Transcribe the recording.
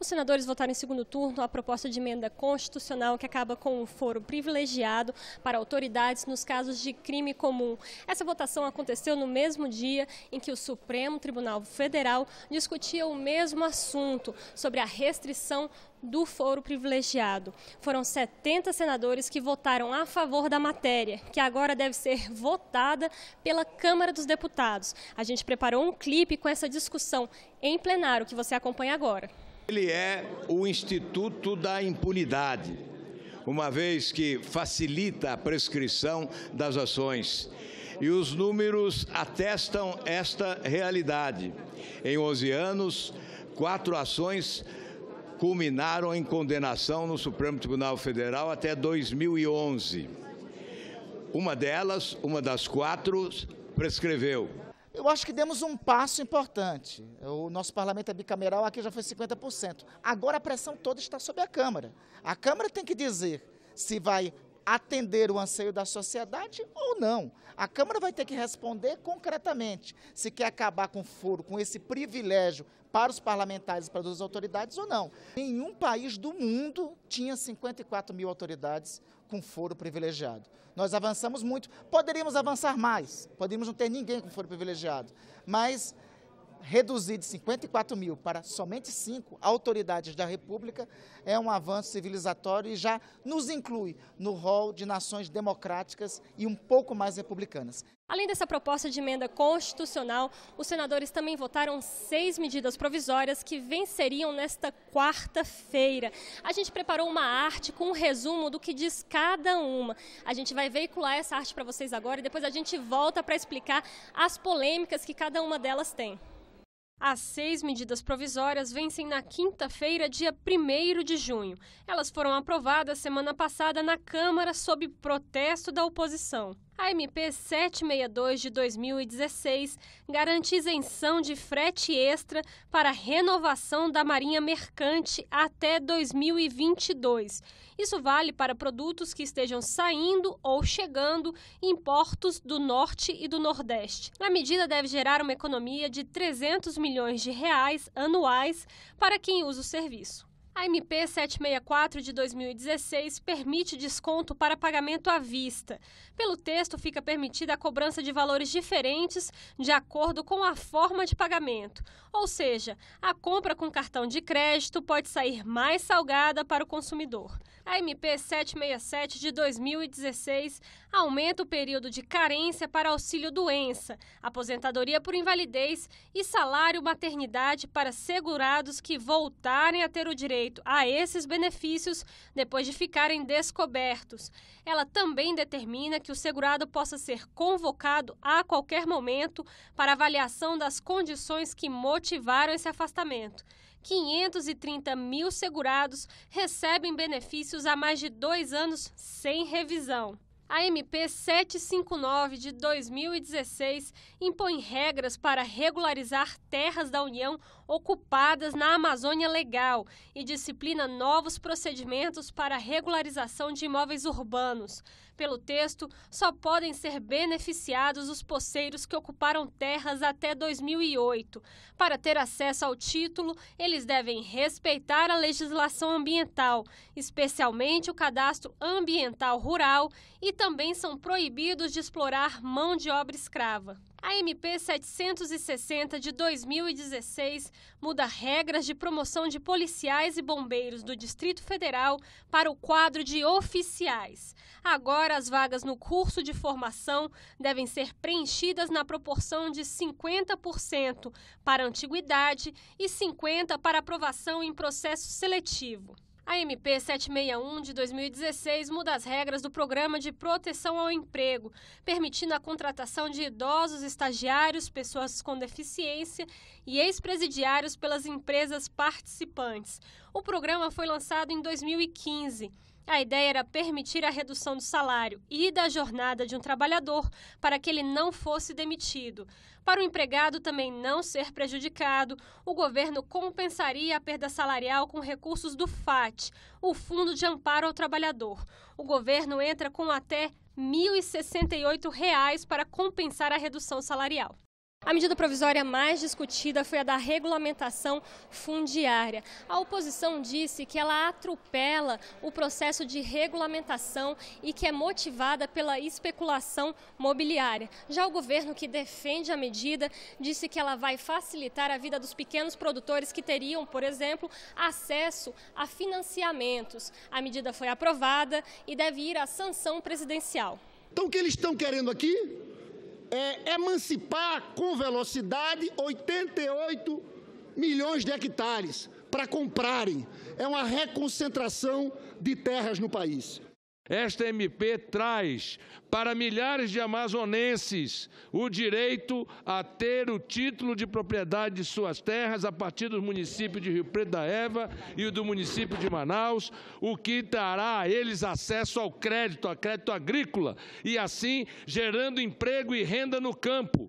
Os senadores votaram em segundo turno a proposta de emenda constitucional que acaba com o foro privilegiado para autoridades nos casos de crime comum. Essa votação aconteceu no mesmo dia em que o Supremo Tribunal Federal discutia o mesmo assunto sobre a restrição do foro privilegiado. Foram 70 senadores que votaram a favor da matéria, que agora deve ser votada pela Câmara dos Deputados. A gente preparou um clipe com essa discussão em plenário que você acompanha agora. Ele é o Instituto da Impunidade, uma vez que facilita a prescrição das ações. E os números atestam esta realidade. Em 11 anos, quatro ações culminaram em condenação no Supremo Tribunal Federal até 2011. Uma delas, uma das quatro, prescreveu. Eu acho que demos um passo importante. O nosso parlamento é bicameral, aqui já foi 50%. Agora a pressão toda está sobre a Câmara. A Câmara tem que dizer se vai atender o anseio da sociedade ou não. A Câmara vai ter que responder concretamente se quer acabar com o foro, com esse privilégio para os parlamentares e para as autoridades ou não. Nenhum país do mundo tinha 54 mil autoridades com foro privilegiado. Nós avançamos muito, poderíamos avançar mais, poderíamos não ter ninguém com foro privilegiado, mas reduzir de 54 mil para somente cinco autoridades da República é um avanço civilizatório e já nos inclui no rol de nações democráticas e um pouco mais republicanas. Além dessa proposta de emenda constitucional, os senadores também votaram seis medidas provisórias que venceriam nesta quarta-feira. A gente preparou uma arte com um resumo do que diz cada uma. A gente vai veicular essa arte para vocês agora e depois a gente volta para explicar as polêmicas que cada uma delas tem. As seis medidas provisórias vencem na quinta-feira, dia 1 de junho. Elas foram aprovadas semana passada na Câmara sob protesto da oposição. A MP 762 de 2016 garante isenção de frete extra para renovação da Marinha Mercante até 2022. Isso vale para produtos que estejam saindo ou chegando em portos do Norte e do Nordeste. A medida deve gerar uma economia de 300 milhões de reais anuais para quem usa o serviço. A MP 764 de 2016 permite desconto para pagamento à vista. Pelo texto, fica permitida a cobrança de valores diferentes de acordo com a forma de pagamento. Ou seja, a compra com cartão de crédito pode sair mais salgada para o consumidor. A MP 767 de 2016 aumenta o período de carência para auxílio-doença, aposentadoria por invalidez e salário-maternidade para segurados que voltarem a ter o direito direito a esses benefícios depois de ficarem descobertos. Ela também determina que o segurado possa ser convocado a qualquer momento para avaliação das condições que motivaram esse afastamento. 530 mil segurados recebem benefícios há mais de dois anos sem revisão. A MP 759 de 2016 impõe regras para regularizar terras da União ocupadas na Amazônia Legal e disciplina novos procedimentos para regularização de imóveis urbanos. Pelo texto, só podem ser beneficiados os poceiros que ocuparam terras até 2008. Para ter acesso ao título, eles devem respeitar a legislação ambiental, especialmente o cadastro ambiental rural, e também são proibidos de explorar mão de obra escrava. A MP 760 de 2016 muda regras de promoção de policiais e bombeiros do Distrito Federal para o quadro de oficiais. Agora, as vagas no curso de formação devem ser preenchidas na proporção de 50% para antiguidade e 50% para aprovação em processo seletivo. A MP 761 de 2016 muda as regras do Programa de Proteção ao Emprego, permitindo a contratação de idosos, estagiários, pessoas com deficiência e ex-presidiários pelas empresas participantes. O programa foi lançado em 2015. A ideia era permitir a redução do salário e da jornada de um trabalhador para que ele não fosse demitido. Para o empregado também não ser prejudicado, o governo compensaria a perda salarial com recursos do FAT, o Fundo de Amparo ao Trabalhador. O governo entra com até R$ 1.068 reais para compensar a redução salarial. A medida provisória mais discutida foi a da regulamentação fundiária. A oposição disse que ela atropela o processo de regulamentação e que é motivada pela especulação mobiliária. Já o governo que defende a medida disse que ela vai facilitar a vida dos pequenos produtores que teriam, por exemplo, acesso a financiamentos. A medida foi aprovada e deve ir à sanção presidencial. Então o que eles estão querendo aqui é, emancipar com velocidade 88 milhões de hectares para comprarem. É uma reconcentração de terras no país. Esta MP traz para milhares de amazonenses o direito a ter o título de propriedade de suas terras a partir do município de Rio Preto da Eva e do município de Manaus, o que dará a eles acesso ao crédito, a crédito agrícola, e assim gerando emprego e renda no campo.